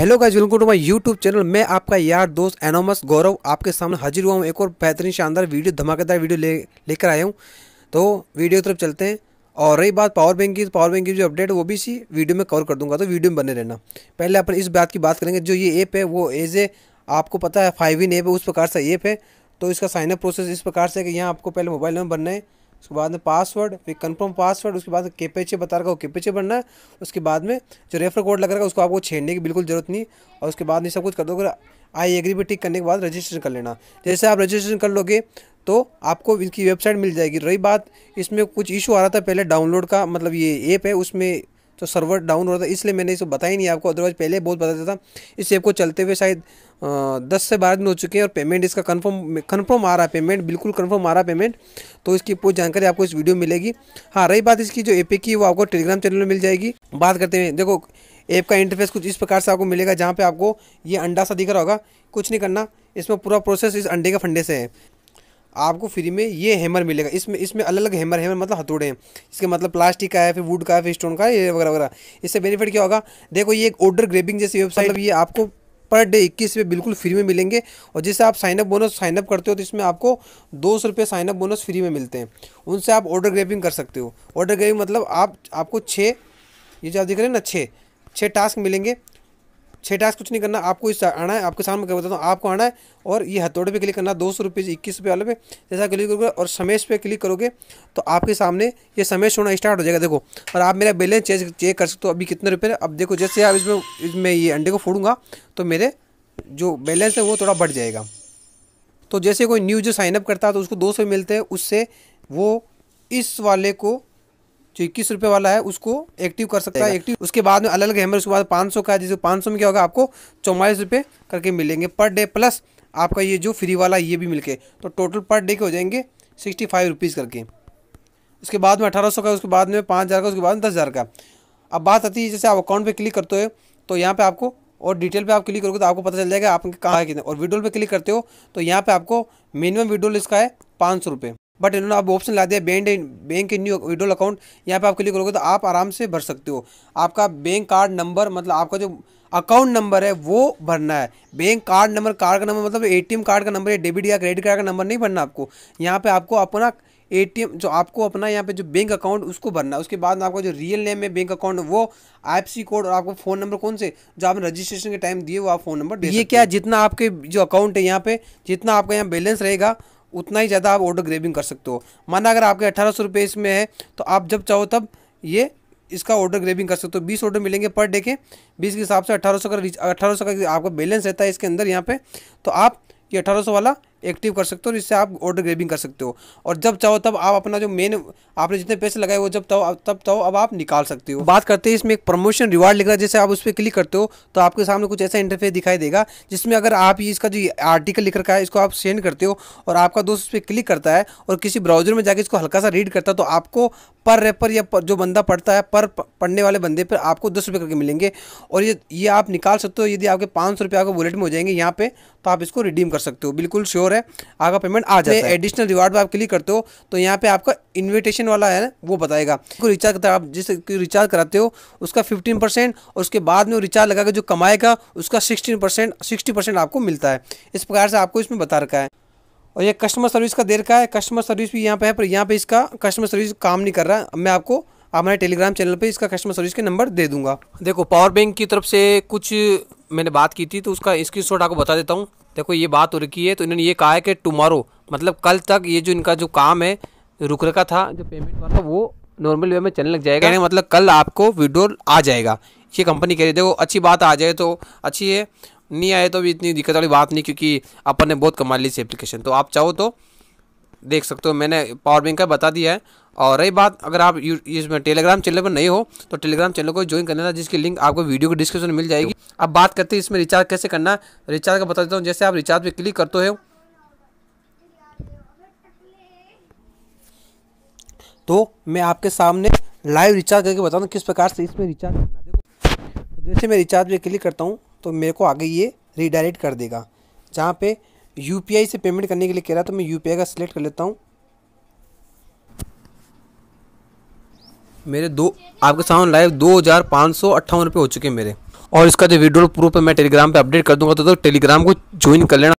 hello guys welcome to my YouTube channel मैं आपका यार दोस्त एनोमस गौरव आपके सामने हाजिर हुआ हूँ एक और बेहतरीन शानदार वीडियो धमाकेदार वीडियो ले लेकर आया हूँ तो वीडियो की तरफ चलते हैं और रही बात पावर बैंक की पावर बैंक की जो अपडेट वो भी इसी वीडियो में कवर कर दूंगा तो वीडियो में बने रहना पहले अपन इस बात की बात करेंगे जो ये ऐप है वो एज ए आपको पता है फाइव इन ऐप है उस प्रकार से ऐप है तो इसका साइनअप प्रोसेस इस प्रकार से कि यहाँ आपको पहले मोबाइल नंबर बनना है उसके बाद में पासवर्ड फिर कन्फर्म पासवर्ड उसके बाद केपेचे बता रखा हो केपेचे बनना है उसके बाद में जो रेफर कोड लग रहा है उसको आपको छेड़ने की बिल्कुल जरूरत नहीं और उसके बाद में सब कुछ कर दो आई एग्री पे टिक करने के बाद रजिस्ट्रेशन कर लेना जैसे आप रजिस्ट्रेशन कर लोगे तो आपको इनकी वेबसाइट मिल जाएगी रही बात इसमें कुछ इशू आ रहा था पहले डाउनलोड का मतलब ये ऐप है उसमें तो सर्वर डाउन हो रहा था इसलिए मैंने इसको बताया नहीं आपको अदरवाइज पहले बहुत बताता था इस ऐप को चलते हुए शायद दस से बारह दिन हो चुके हैं और पेमेंट इसका कंफर्म कंफर्म आ रहा है पेमेंट बिल्कुल कंफर्म आ रहा है पेमेंट तो इसकी पूरी जानकारी आपको इस वीडियो में मिलेगी हाँ रही बात इसकी जो एपी की वो आपको टेलीग्राम चैनल में मिल जाएगी बात करते हैं देखो ऐप का इंटरफेस कुछ इस प्रकार से आपको मिलेगा जहाँ पर आपको ये अंडा सा दिख रहा होगा कुछ नहीं करना इसमें पूरा प्रोसेस इस अंडे के फंडे से है आपको फ्री में ये हैमर मिलेगा इसमें इसमें अलग अलग हैमर हैमर मतलब हथौड़े हैं इसके मतलब प्लास्टिक का है फिर वुड का है फिर स्टोन का है ये वगैरह वगैरह इससे बेनिफिट क्या होगा देखो ये एक ऑर्डर ग्रेबिंग जैसी वेबसाइट ये आपको पर डे इक्कीस रुपये बिल्कुल फ्री में मिलेंगे और जिससे आप साइनअप बोनस साइनअप करते हो तो इसमें आपको दो सौ रुपये साइनअप बोनस फ्री में मिलते हैं उनसे आप ऑर्डर ग्रेपिंग कर सकते हो ऑर्डर ग्रेपिंग मतलब आप आपको छः ये जो आप देख रहे हैं ना छः छः टास्क मिलेंगे छः टास्क कुछ नहीं करना आपको इस आना है आपके सामने बताता हूँ आपको आना है और ये हथौड़े पे क्लिक करना दो सौ रुपये इक्कीस रुपये वाले पे जैसा क्लिक करोगे और समेश पे क्लिक करोगे तो आपके सामने ये समेश होना स्टार्ट हो जाएगा देखो और आप मेरा बैलेंस चेक चेक कर सकते हो अभी कितने रुपये अब देखो जैसे आप इसमें इसमें ये अंडे को फोड़ूंगा तो मेरे जो बैलेंस है वो थोड़ा बढ़ जाएगा तो जैसे कोई न्यू जो साइनअप करता है तो उसको दो सौ मिलते हैं उससे वो इस वाले को जो इक्कीस रुपये वाला है उसको एक्टिव कर सकता है एक्टिव उसके बाद में अलग अलग हैमर उसके बाद पाँच सौ का है जैसे पाँच सौ में क्या होगा आपको चौवालीस रुपये करके मिलेंगे पर डे प्लस आपका ये जो फ्री वाला ये भी मिलके तो टोटल पर डे के हो जाएंगे सिक्सटी फाइव रुपीज़ करके उसके बाद में अठारह सौ का उसके बाद में पाँच हज़ार का उसके बाद में दस हज़ार का अब बात आती है जैसे आप अकाउंट पे क्लिक करते हो तो यहाँ पे आपको और डिटेल पे आप क्लिक करोगे तो आपको पता चल जाएगा आपके कहाँ है कितना और विड्रोल पर क्लिक करते हो तो यहाँ पर आपको मिनिमम विड्रोल इसका है पाँच सौ रुपये बट इन्होंने आप ऑप्शन ला दिया bank bank in withdrawal account यहाँ पे आप क्लिक करोगे तो आप आराम से भर सकते हो आपका बैंक कार्ड नंबर मतलब आपका जो अकाउंट नंबर है वो भरना है बैंक कार्ड नंबर कार्ड का नंबर मतलब एटीएम कार्ड का नंबर या डेबिट या क्रेडिट कार्ड का नंबर नहीं भरना आपको यहाँ पे आपको अपना एटीएम जो आपको अपना यहाँ पे जो बैंक अकाउंट उसको भरना है उसके बाद में आपका जो रियल नेम है बैंक अकाउंट वो आईएफसी कोड और आपको फ़ोन नंबर कौन से जो आपने रजिस्ट्रेशन के टाइम दिए वो आप फ़ोन नंबर ये क्या जितना आपके जो अकाउंट है यहाँ पे जितना आपका यहाँ बैलेंस रहेगा उतना ही ज़्यादा आप ऑर्डर ग्रेबिंग कर सकते हो माना अगर आपके अठारह सौ रुपये इसमें है तो आप जब चाहो तब ये इसका ऑर्डर ग्रेबिंग कर सकते हो बीस ऑर्डर मिलेंगे पर डे के बीस के हिसाब से अठारह सौ का अठारह सौ का आपका बैलेंस रहता है इसके अंदर यहाँ पर तो आप ये अठारह सौ वाला एक्टिव कर सकते हो और आप ऑर्डर ग्रेबिंग कर सकते हो और जब चाहो तब आप अपना जो मेन आपने जितने पैसे लगाए वो जब चाहो तब चाहो अब आप निकाल सकते हो बात करते हैं इसमें एक प्रमोशन रिवार्ड रहा है जैसे आप उस पर क्लिक करते हो तो आपके सामने कुछ ऐसा इंटरफेस दिखाई देगा जिसमें अगर आप इसका जो आर्टिकल लिख रखा है इसको आप सेंड करते हो और आपका दोस्त उस पर क्लिक करता है और किसी ब्राउजर में जाकर इसको हल्का सा रीड करता है तो आपको पर रेपर या जो बंदा पढ़ता है पर पढ़ने वाले बंदे पर आपको दस रुपये करके मिलेंगे और ये ये आप निकाल सकते हो यदि आपके पाँच सौ रुपये आपके वॉलेट में हो जाएंगे यहाँ पर तो आप इसको रिडीम कर सकते हो बिल्कुल श्योर और है आपका पेमेंट आ जाए एडिशनल रिवार्ड आप क्लिक करते हो तो यहाँ पे आपका इन्विटेशन वाला है वो बताएगा रिचार्ज करता आप जिस रिचार्ज कराते हो उसका फिफ्टीन और उसके बाद में रिचार्ज लगा के जो कमाएगा उसका सिक्सटीन परसेंट आपको मिलता है इस प्रकार से आपको इसमें बता रखा है और ये कस्टमर सर्विस का देर का है कस्टमर सर्विस भी यहाँ पे है पर यहाँ पे इसका कस्टमर सर्विस काम नहीं कर रहा है मैं आपको हमारे टेलीग्राम चैनल पे इसका कस्टमर सर्विस के नंबर दे दूंगा देखो पावर बैंक की तरफ से कुछ मैंने बात की थी तो उसका स्क्रीन आपको बता देता हूँ देखो ये बात हो रखी है तो इन्होंने ये कहा है कि टुमारो मतलब कल तक ये जो इनका जो काम है रुक रखा था जो पेमेंट वाला वो नॉर्मल वे में चलने लग जाएगा मतलब कल आपको विड्रो आ जाएगा ये कंपनी कह रही है देखो अच्छी बात आ जाए तो अच्छी है नहीं आए तो भी इतनी दिक्कत वाली बात नहीं क्योंकि अपन ने बहुत कमा ली इस एप्लीकेशन तो आप चाहो तो देख सकते हो मैंने पावर बैंक का बता दिया है और रही बात अगर आप इसमें टेलीग्राम चैनल पर नहीं हो तो टेलीग्राम चैनल को ज्वाइन करना था जिसकी लिंक आपको वीडियो के डिस्क्रिप्शन में मिल जाएगी अब बात करते हैं इसमें रिचार्ज कैसे करना रिचार्ज का बता देता हूँ जैसे आप रिचार्ज पर क्लिक करते हो तो मैं आपके सामने लाइव रिचार्ज करके हूँ किस प्रकार से इसमें रिचार्ज करना देखो जैसे मैं रिचार्ज पर क्लिक करता हूँ तो मेरे को आगे ये रिडायरेक्ट कर देगा जहाँ पे यू से पेमेंट करने के लिए कह रहा था मैं यू का सिलेक्ट कर लेता हूँ मेरे दो आपके सामने लाइव दो हज़ार पाँच सौ अट्ठावन रुपये हो चुके हैं मेरे और इसका जो वीडियो प्रूफ है मैं टेलीग्राम पे अपडेट कर दूंगा तो, तो टेलीग्राम को ज्वाइन कर लेना